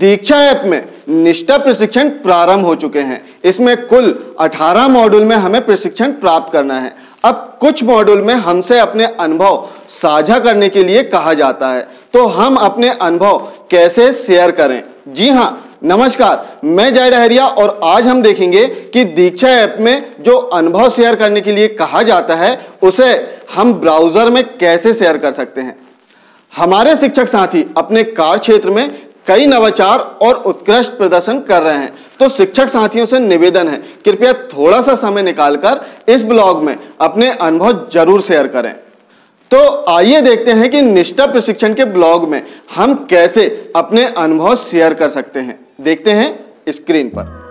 दीक्षा app में निष्ठा प्रशिक्षण प्रारंभ हो चुके हैं इसमें कुल 18 मॉड्यूल में हमें प्रशिक्षण प्राप्त करना है अब कुछ मॉड्यूल में हमसे अपने अनुभव साझा करने के लिए कहा जाता है तो हम अपने अनुभव कैसे शेयर करें जी हाँ नमस्कार मैं जय डहरिया और आज हम देखेंगे कि दीक्षा ऐप में जो अनुभव शेयर करने के लिए कहा जाता है उसे हम ब्राउजर में कैसे शेयर कर सकते हैं हमारे शिक्षक साथी अपने कार्य क्षेत्र में कई नवाचार और उत्कृष्ट प्रदर्शन कर रहे हैं तो शिक्षक साथियों से निवेदन है कृपया थोड़ा सा समय निकालकर इस ब्लॉग में अपने अनुभव जरूर शेयर करें तो आइए देखते हैं कि निष्ठा प्रशिक्षण के ब्लॉग में हम कैसे अपने अनुभव शेयर कर सकते हैं देखते हैं स्क्रीन पर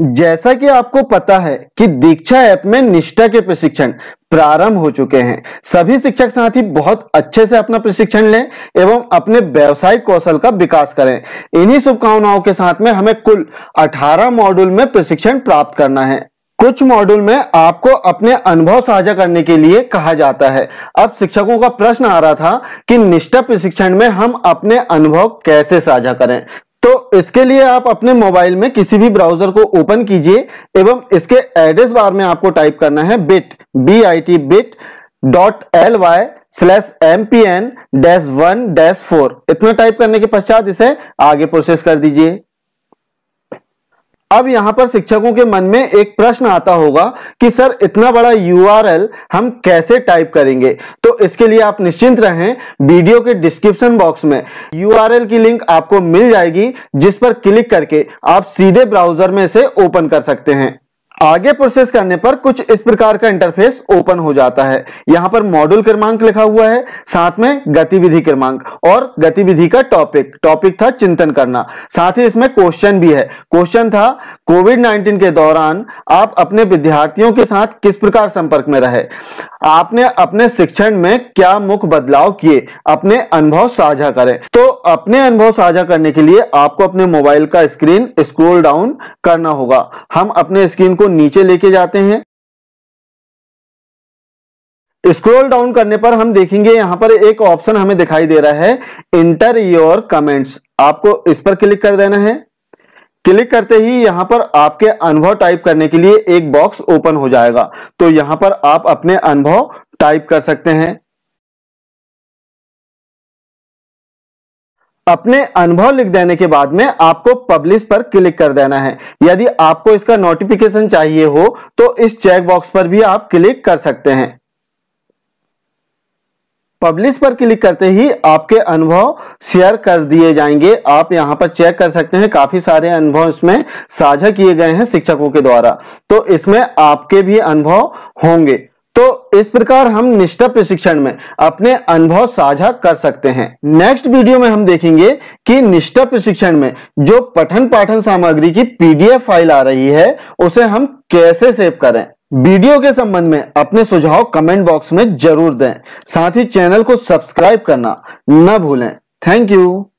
जैसा कि आपको पता है कि दीक्षा ऐप में निष्ठा के प्रशिक्षण प्रारंभ हो चुके हैं सभी शिक्षक साथी बहुत अच्छे से अपना प्रशिक्षण लें एवं अपने व्यवसायिक कौशल का विकास करें इन्हीं शुभकामनाओं के साथ में हमें कुल 18 मॉड्यूल में प्रशिक्षण प्राप्त करना है कुछ मॉड्यूल में आपको अपने अनुभव साझा करने के लिए कहा जाता है अब शिक्षकों का प्रश्न आ रहा था कि निष्ठा प्रशिक्षण में हम अपने अनुभव कैसे साझा करें तो इसके लिए आप अपने मोबाइल में किसी भी ब्राउजर को ओपन कीजिए एवं इसके एड्रेस बार में आपको टाइप करना है bit B I T bit dot L Y slash M P N dash one dash four इतना टाइप करने के पश्चात इसे आगे प्रोसेस कर दीजिए अब यहाँ पर शिक्षकों के मन में एक प्रश्न आता होगा कि सर इतना बड़ा यू हम कैसे टाइप करेंगे तो इसके लिए आप निश्चिंत रहें वीडियो के डिस्क्रिप्शन बॉक्स में यू की लिंक आपको मिल जाएगी जिस पर क्लिक करके आप सीधे ब्राउजर में से ओपन कर सकते हैं आगे प्रोसेस करने पर कुछ इस प्रकार का इंटरफेस ओपन हो जाता है यहां पर मॉड्यूल क्रमांक लिखा हुआ है साथ में गतिविधि क्रमांक और गतिविधि का टॉपिक टॉपिक था चिंतन करना साथ ही इसमें क्वेश्चन भी है क्वेश्चन था कोविड 19 के दौरान आप अपने विद्यार्थियों के साथ किस प्रकार संपर्क में रहे आपने अपने शिक्षण में क्या मुख्य बदलाव किए अपने अनुभव साझा करें तो अपने अनुभव साझा करने के लिए आपको अपने मोबाइल का स्क्रीन स्क्रोल डाउन करना होगा हम अपने स्क्रीन को नीचे लेके जाते हैं स्क्रॉल डाउन करने पर हम देखेंगे यहां पर एक ऑप्शन हमें दिखाई दे रहा है इंटर योर कमेंट्स आपको इस पर क्लिक कर देना है क्लिक करते ही यहां पर आपके अनुभव टाइप करने के लिए एक बॉक्स ओपन हो जाएगा तो यहां पर आप अपने अनुभव टाइप कर सकते हैं अपने अनुभव लिख देने के बाद में आपको पब्लिश पर क्लिक कर देना है यदि आपको इसका नोटिफिकेशन चाहिए हो तो इस चेक बॉक्स पर भी आप क्लिक कर सकते हैं पब्लिश पर क्लिक करते ही आपके अनुभव शेयर कर दिए जाएंगे आप यहां पर चेक कर सकते हैं काफी सारे अनुभव इसमें साझा किए गए हैं शिक्षकों के द्वारा तो इसमें आपके भी अनुभव होंगे तो इस प्रकार हम निष्ठा प्रशिक्षण में अपने अनुभव साझा कर सकते हैं नेक्स्ट वीडियो में हम देखेंगे कि निष्ठा प्रशिक्षण में जो पठन पाठन सामग्री की पीडीएफ फाइल आ रही है उसे हम कैसे सेव करें वीडियो के संबंध में अपने सुझाव कमेंट बॉक्स में जरूर दें साथ ही चैनल को सब्सक्राइब करना न भूलें थैंक यू